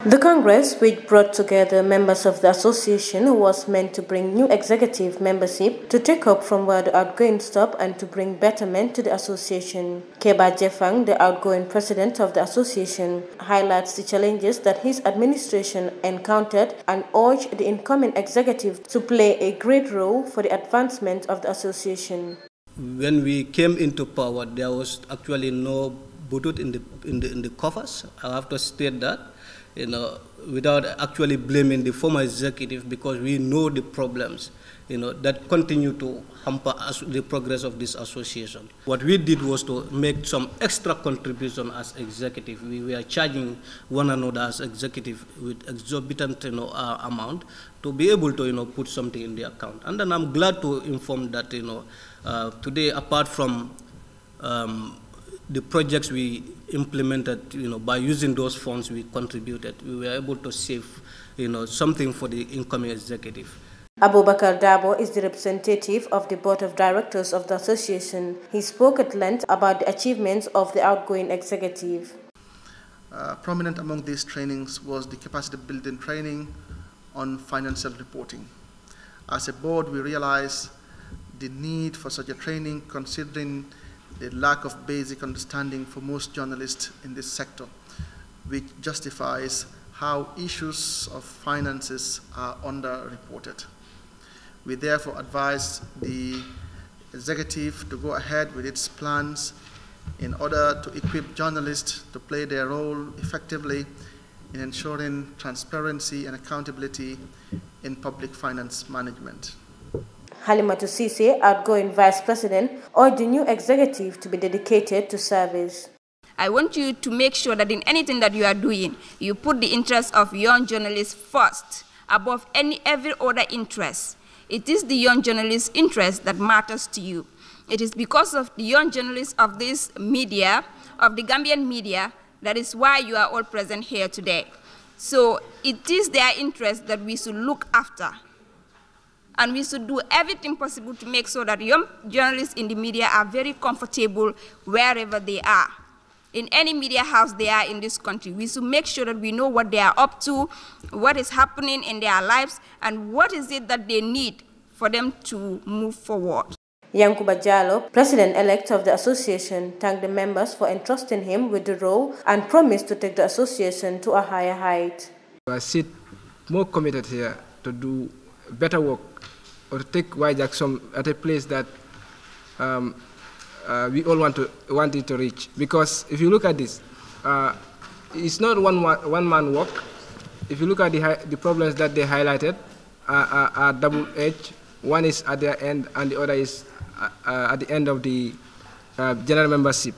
The Congress, which brought together members of the association, was meant to bring new executive membership to take up from where the outgoing stopped and to bring betterment to the association. Keba Jefang, the outgoing president of the association, highlights the challenges that his administration encountered and urged the incoming executive to play a great role for the advancement of the association. When we came into power, there was actually no budget in the, in the, in the coffers. I have to state that you know, without actually blaming the former executive because we know the problems you know, that continue to hamper the progress of this association. What we did was to make some extra contribution as executive. We were charging one another as executive with exorbitant you know, uh, amount to be able to you know, put something in the account. And then I'm glad to inform that you know, uh, today, apart from um, the projects we implemented, you know, by using those funds we contributed, we were able to save, you know, something for the incoming executive. Abubakar Dabo is the representative of the board of directors of the association. He spoke at length about the achievements of the outgoing executive. Uh, prominent among these trainings was the capacity building training on financial reporting. As a board, we realized the need for such a training considering the lack of basic understanding for most journalists in this sector, which justifies how issues of finances are underreported. We therefore advise the executive to go ahead with its plans in order to equip journalists to play their role effectively in ensuring transparency and accountability in public finance management. Halimatu Sise, outgoing vice president, urged the new executive to be dedicated to service. I want you to make sure that in anything that you are doing, you put the interests of young journalists first, above any every other interest. It is the young journalists' interest that matters to you. It is because of the young journalists of this media, of the Gambian media, that is why you are all present here today. So it is their interest that we should look after and we should do everything possible to make sure that young journalists in the media are very comfortable wherever they are. In any media house they are in this country, we should make sure that we know what they are up to, what is happening in their lives, and what is it that they need for them to move forward. Yankuba Jallo, president-elect of the association, thanked the members for entrusting him with the role and promised to take the association to a higher height. I sit more committed here to do better work or take Y Jackson at a place that um, uh, we all want, to, want it to reach. Because if you look at this, uh, it's not one, one man work. If you look at the, the problems that they highlighted, are, are, are double edged. One is at their end, and the other is uh, uh at the end of the uh, general membership.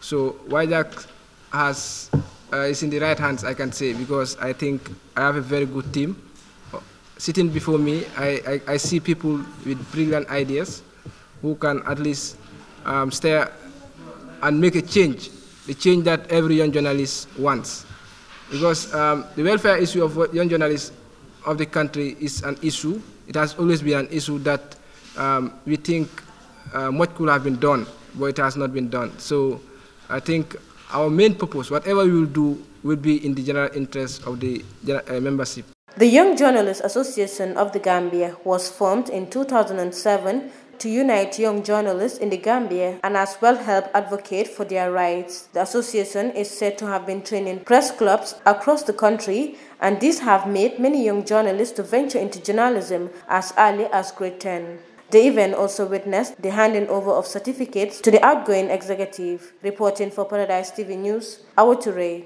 So YJAC has uh, is in the right hands, I can say, because I think I have a very good team sitting before me, I, I, I, see people with brilliant ideas who can at least um, stare and make a change, the change that every young journalist wants. Because um, the welfare issue of young journalists of the country is an issue. It has always been an issue that um, we think uh, much could have been done, but it has not been done. So I think our main purpose, whatever we will do, will be in the general interest of the uh, membership. The Young Journalists Association of the Gambia was formed in 2007 to unite young journalists in the Gambia and as well help advocate for their rights. The association is said to have been training press clubs across the country and these have made many young journalists to venture into journalism as early as grade 10. The event also witnessed the handing over of certificates to the outgoing executive. Reporting for Paradise TV News, Awature.